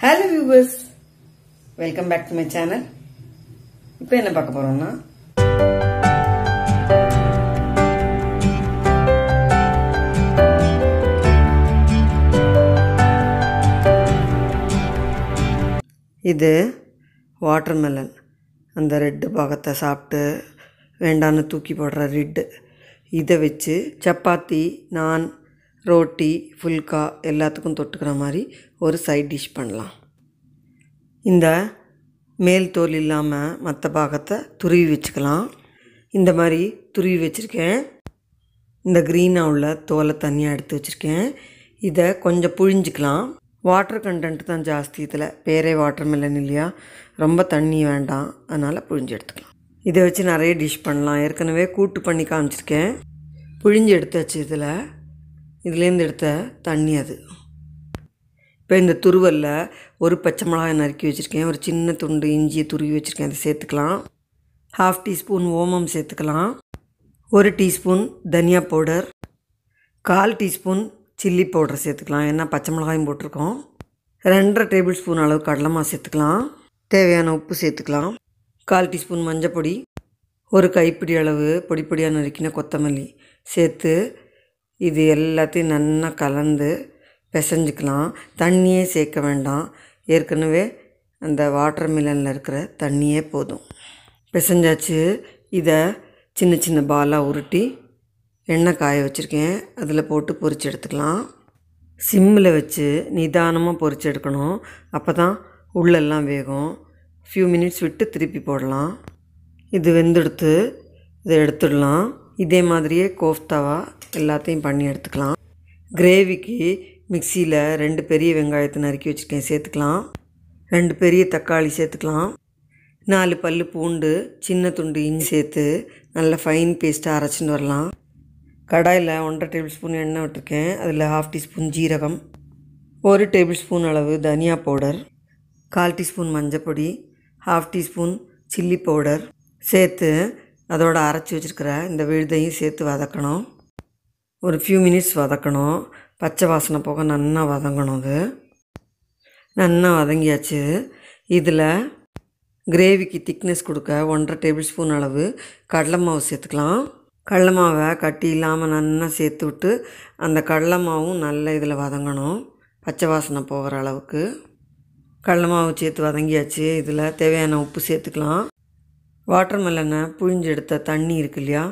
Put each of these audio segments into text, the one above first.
hello viewers welcome back to my channel இப்போ என்ன பார்க்க போகிறோம்னா இது வாட்டர்மெலன் அந்த ரெட்டு பாகத்தை சாப்பிட்டு வேண்டான்னு தூக்கி போடுற ரெட்டு இதை வச்சு சப்பாத்தி நான் ரோட்டி ஃபுல்கா எல்லாத்துக்கும் தொட்டுக்கிற மாதிரி ஒரு சைட் டிஷ் பண்ணலாம் இந்த மேல் தோல் இல்லாமல் மற்ற பாகத்தை துருவி வச்சுக்கலாம் இந்த மாதிரி துருவி வச்சுருக்கேன் இந்த க்ரீனாக உள்ள தோலை தனியாக எடுத்து வச்சுருக்கேன் இதை கொஞ்சம் புழிஞ்சிக்கலாம் வாட்டர் கண்டென்ட் தான் ஜாஸ்தி இதில் பேரே வாட்டர் மெல்லன் இல்லையா ரொம்ப தண்ணி வேண்டாம் அதனால் புழிஞ்சு எடுத்துக்கலாம் இதை வச்சு நிறைய டிஷ் பண்ணலாம் ஏற்கனவே கூட்டு பண்ணி காமிச்சிருக்கேன் புழிஞ்சு வச்சு இதில் இதுலேருந்து எடுத்த தண்ணி அது இப்போ இந்த துருவலில் ஒரு பச்சை மிளகாய் நறுக்கி வச்சுருக்கேன் ஒரு சின்ன துண்டு இஞ்சியை துருவி வச்சுருக்கேன் அதை சேர்த்துக்கலாம் ஹாஃப் டீஸ்பூன் ஓமம் சேர்த்துக்கலாம் ஒரு டீஸ்பூன் தனியா பவுடர் கால் டீஸ்பூன் சில்லி பவுடர் சேர்த்துக்கலாம் ஏன்னா பச்சை மிளகாயும் போட்டிருக்கோம் ரெண்டரை டேபிள் ஸ்பூன் அளவு கடலமா சேர்த்துக்கலாம் தேவையான உப்பு சேர்த்துக்கலாம் கால் டீஸ்பூன் மஞ்சள் பொடி ஒரு கைப்பிடி அளவு பொடி பொடியாக நறுக்கின கொத்தமல்லி சேர்த்து இது எல்லாத்தையும் நல்லா கலந்து பிசைஞ்சிக்கலாம் தண்ணியே சேர்க்க வேண்டாம் ஏற்கனவே அந்த வாட்டர் மில்லனில் இருக்கிற தண்ணியே போதும் பிசைஞ்சாச்சு இதை சின்ன சின்ன பாலாக உருட்டி எண்ணெய் காய வச்சுருக்கேன் அதில் போட்டு பொறிச்சு எடுத்துக்கலாம் சிம்மில் வச்சு நிதானமாக பொறிச்சு எடுக்கணும் அப்போ தான் உள்ளெல்லாம் வேகும் ஃபியூ மினிட்ஸ் விட்டு திருப்பி போடலாம் இது வெந்தெடுத்து இதை எடுத்துடலாம் இதே மாதிரியே கோஃப்தாவாக எல்லாத்தையும் பண்ணி எடுத்துக்கலாம் கிரேவிக்கு மிக்சியில் ரெண்டு பெரிய வெங்காயத்தை நறுக்கி வச்சுருக்கேன் சேர்த்துக்கலாம் ரெண்டு பெரிய தக்காளி சேர்த்துக்கலாம் நாலு பல் பூண்டு சின்ன துண்டு இஞ்சி சேர்த்து நல்ல ஃபைன் பேஸ்ட்டாக அரைச்சின்னு வரலாம் கடாயில் ஒன்றரை டேபிள் ஸ்பூன் எண்ணெய் விட்டுருக்கேன் அதில் ஹாஃப் டீஸ்பூன் ஜீரகம் ஒரு டேபிள் ஸ்பூன் அளவு தனியா பவுடர் கால் டீஸ்பூன் மஞ்சப்பொடி ஹாஃப் டீஸ்பூன் சில்லி பவுடர் சேர்த்து அதோட அரைச்சி வச்சுருக்கிற இந்த விழுதையும் சேர்த்து வதக்கணும் ஒரு ஃபியூ மினிட்ஸ் வதக்கணும் பச்சை வாசனை போக நல்லா வதங்கணும் அது நல்லா வதங்கியாச்சு இதில் கிரேவிக்கு திக்னஸ் கொடுக்க ஒன்றரை டேபிள் ஸ்பூன் அளவு கடலை மாவு சேர்த்துக்கலாம் கடலை மாவை கட்டி இல்லாமல் நல்லா சேர்த்து விட்டு அந்த கடலை மாவும் நல்ல இதில் வதங்கணும் பச்சை வாசனை போகிற அளவுக்கு கடலை மாவு சேர்த்து வதங்கியாச்சு இதில் தேவையான உப்பு சேர்த்துக்கலாம் வாட்டர் புழிஞ்சு எடுத்த தண்ணி இருக்கு இல்லையா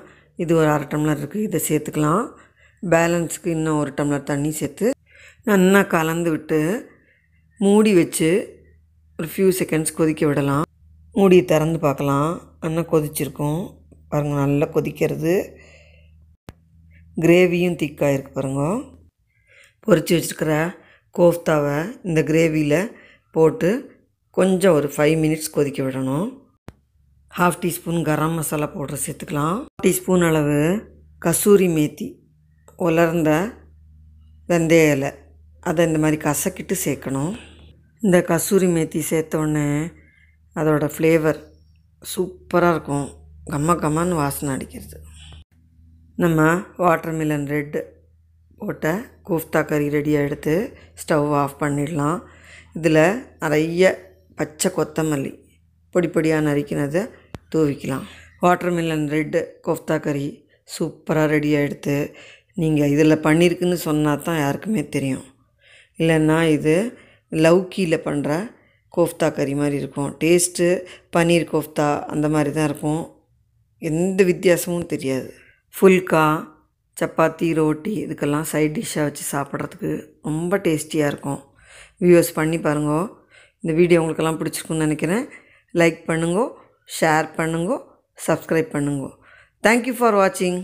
இது ஒரு அரை டம்ளர் இருக்குது இதை சேர்த்துக்கலாம் பேலன்ஸுக்கு இன்னும் ஒரு டம்ளர் தண்ணி சேர்த்து நல்லா கலந்து விட்டு மூடி வச்சு ஒரு ஃபியூ செகண்ட்ஸ் கொதிக்க விடலாம் மூடியை திறந்து பார்க்கலாம் நல்லா கொதிச்சிருக்கும் பாருங்கள் நல்லா கொதிக்கிறது கிரேவியும் திக்காக இருக்குது பாருங்க பொறிச்சு வச்சுருக்கிற கோஃப்தாவை இந்த கிரேவியில் போட்டு கொஞ்சம் ஒரு ஃபைவ் மினிட்ஸ் கொதிக்க விடணும் half teaspoon garam masala powder சேர்த்துக்கலாம் டீஸ்பூன் அளவு கசூரி மேத்தி உலர்ந்த வெந்தய இலை அதை இந்த மாதிரி கசக்கிட்டு சேர்க்கணும் இந்த கசூரி மேத்தி சேர்த்தோடனே அதோடய ஃப்ளேவர் சூப்பராக இருக்கும் கம்ம கம்மான்னு வாசனை அடிக்கிறது நம்ம வாட்டர்மிலன் ரெட்டு போட்ட கோஃப்தா கறி ரெடியாக எடுத்து ஸ்டவ் ஆஃப் பண்ணிடலாம் இதில் நிறைய பச்சை கொத்தமல்லி பொடி பொடியாக நறுக்கினது தூவிக்கலாம் வாட்டர்மிலன் ரெட்டு கோஃப்தா கறி சூப்பராக ரெடியாக எடுத்து நீங்கள் இதில் பண்ணியிருக்குன்னு சொன்னால் தான் யாருக்குமே தெரியும் இல்லைன்னா இது லவ்கியில் பண்ணுற கோஃப்தா கறி மாதிரி இருக்கும் டேஸ்ட்டு பன்னீர் கோஃப்தா அந்த மாதிரி தான் இருக்கும் எந்த வித்தியாசமும் தெரியாது ஃபுல்கா சப்பாத்தி ரோட்டி இதுக்கெல்லாம் சைட் டிஷ்ஷாக வச்சு சாப்பிட்றதுக்கு ரொம்ப டேஸ்டியாக இருக்கும் வியூஸ் பண்ணி பாருங்க இந்த வீடியோ உங்களுக்கெல்லாம் பிடிச்சிருக்குன்னு நினைக்கிறேன் லைக் பண்ணுங்க ஷேர் பண்ணுங்க சப்ஸ்கிரைப் பண்ணுங்க தேங்க்யூ ஃபார் வாட்சிங்